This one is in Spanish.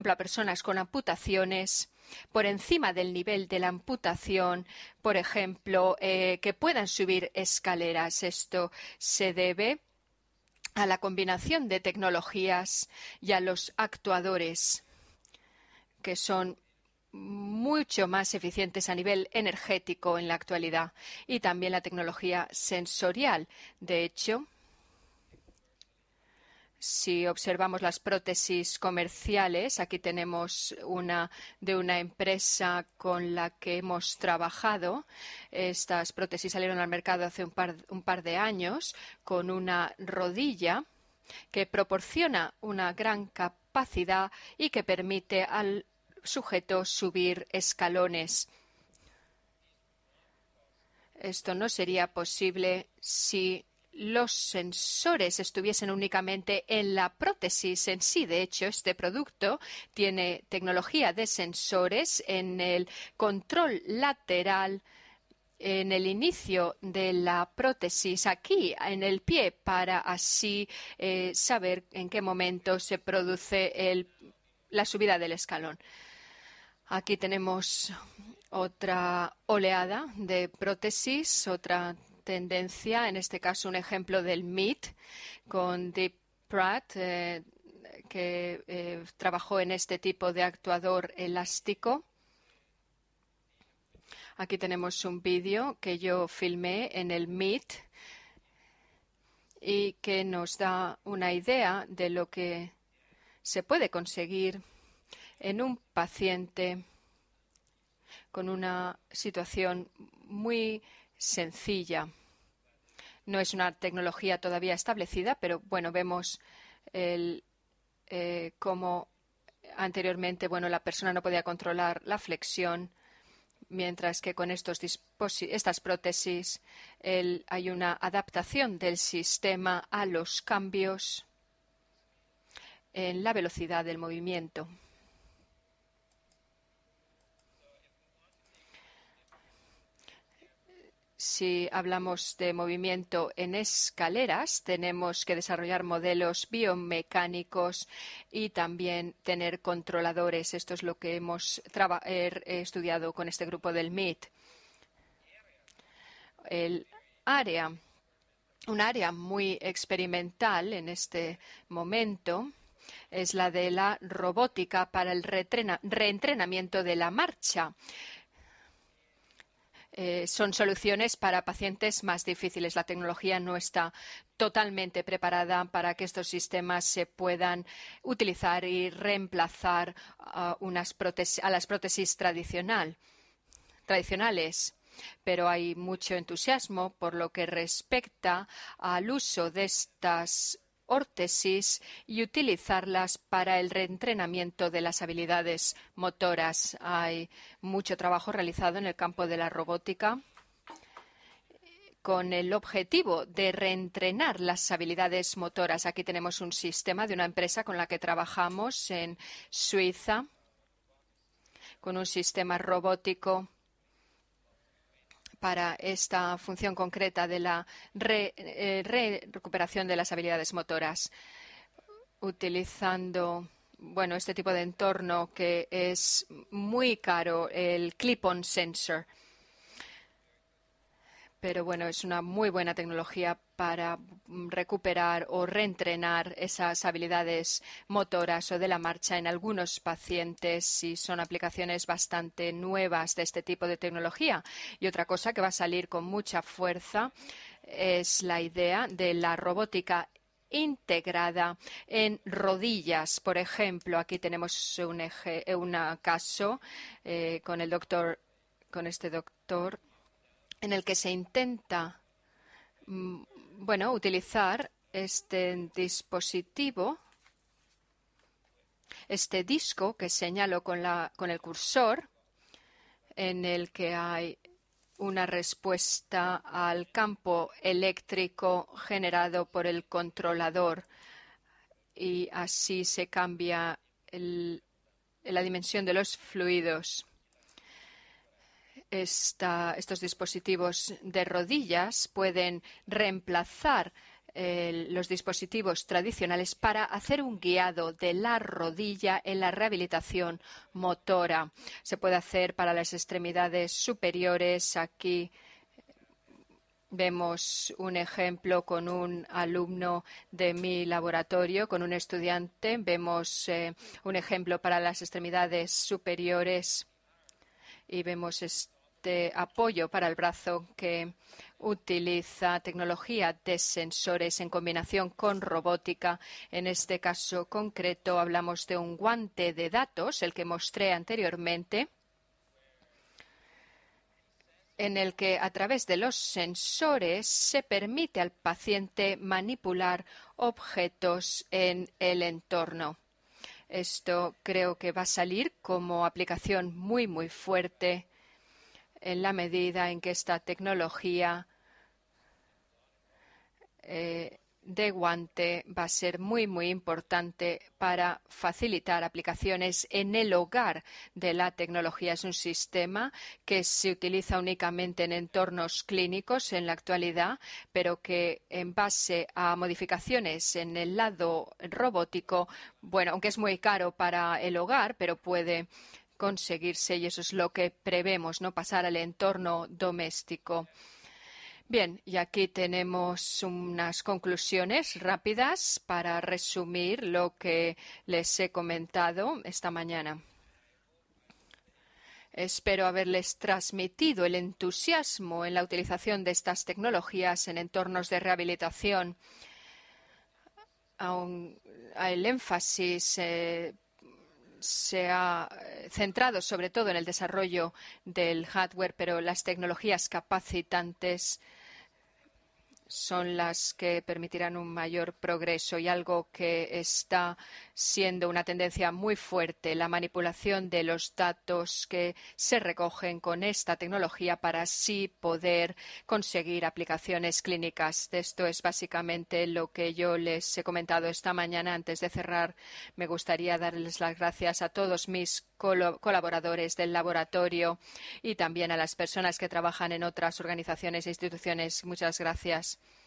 ejemplo, a personas con amputaciones por encima del nivel de la amputación, por ejemplo, eh, que puedan subir escaleras. Esto se debe a la combinación de tecnologías y a los actuadores, que son mucho más eficientes a nivel energético en la actualidad, y también la tecnología sensorial. De hecho, si observamos las prótesis comerciales, aquí tenemos una de una empresa con la que hemos trabajado. Estas prótesis salieron al mercado hace un par, de años con una rodilla que proporciona una gran capacidad y que permite al sujeto subir escalones. Esto no sería posible si los sensores estuviesen únicamente en la prótesis en sí. De hecho, este producto tiene tecnología de sensores en el control lateral en el inicio de la prótesis aquí en el pie para así eh, saber en qué momento se produce la subida del escalón. Aquí tenemos otra oleada de prótesis, otra tendencia, en este caso un ejemplo del MIT con Deep Pratt, eh, que eh, trabajó en este tipo de actuador elástico. Aquí tenemos un vídeo que yo filmé en el MIT y que nos da una idea de lo que se puede conseguir en un paciente con una situación muy sencilla. No es una tecnología todavía establecida, pero bueno, vemos eh, cómo anteriormente, la persona no podía controlar la flexión, mientras que con estos estas prótesis hay una adaptación del sistema a los cambios en la velocidad del movimiento. si hablamos de movimiento en escaleras, tenemos que desarrollar modelos biomecánicos y también tener controladores. Esto es lo que hemos eh, eh, estudiado con este grupo del MIT. El área, un área muy experimental en este momento es la de la robótica para el reentrenamiento de la marcha. Eh, son soluciones para pacientes más difíciles. La tecnología no está totalmente preparada para que estos sistemas se puedan utilizar y reemplazar a, las prótesis tradicionales pero hay mucho entusiasmo por lo que respecta al uso de estas órtesis y utilizarlas para el reentrenamiento de las habilidades motoras. Hay mucho trabajo realizado en el campo de la robótica con el objetivo de reentrenar las habilidades motoras. Aquí tenemos un sistema de una empresa con la que trabajamos en Suiza, con un sistema robótico para esta función concreta de la eh, recuperación de las habilidades motoras, utilizando bueno, este tipo de entorno que es muy caro, el clip-on sensor. Pero bueno, es una muy buena tecnología para mm, recuperar o reentrenar esas habilidades motoras o de la marcha en algunos pacientes si son aplicaciones bastante nuevas de este tipo de tecnología. Y otra cosa que va a salir con mucha fuerza es la idea de la robótica integrada en rodillas. Por ejemplo, aquí tenemos un, caso eh, con el doctor, con este doctor, en el que se intenta mm, bueno, utilizar este dispositivo, este disco que señalo con, el cursor, en el que hay una respuesta al campo eléctrico generado por el controlador y así se cambia la dimensión de los fluidos estos dispositivos de rodillas pueden reemplazar eh, los dispositivos tradicionales para hacer un guiado de la rodilla en la rehabilitación motora. Se puede hacer para las extremidades superiores. Aquí eh, vemos un ejemplo con un alumno de mi laboratorio, con un estudiante. Vemos eh, un ejemplo para las extremidades superiores y vemos de apoyo para el brazo que utiliza tecnología de sensores en combinación con robótica. En este caso concreto hablamos de un guante de datos, el que mostré anteriormente, en el que a través de los sensores se permite al paciente manipular objetos en el entorno. Esto creo que va a salir como aplicación muy, muy fuerte en la medida en que esta tecnología eh, de guante va a ser muy, muy importante para facilitar aplicaciones en el hogar de la tecnología. Es un sistema que se utiliza únicamente en entornos clínicos en la actualidad, pero que en base a modificaciones en el lado robótico, bueno, aunque es muy caro para el hogar, pero puede conseguirse y eso es lo que prevemos, no pasar al entorno doméstico. Bien, y aquí tenemos unas conclusiones rápidas para resumir lo que les he comentado esta mañana. Espero haberles transmitido el entusiasmo en la utilización de estas tecnologías en entornos de rehabilitación, Aún el énfasis eh, se ha centrados sobre todo en el desarrollo del hardware, pero las tecnologías capacitantes son las que permitirán un mayor progreso y algo que está siendo una tendencia muy fuerte la manipulación de los datos que se recogen con esta tecnología para así poder conseguir aplicaciones clínicas. Esto es básicamente lo que yo les he comentado esta mañana. Antes de cerrar, me gustaría darles las gracias a todos mis colaboradores del laboratorio y también a las personas que trabajan en otras organizaciones e instituciones. Muchas gracias.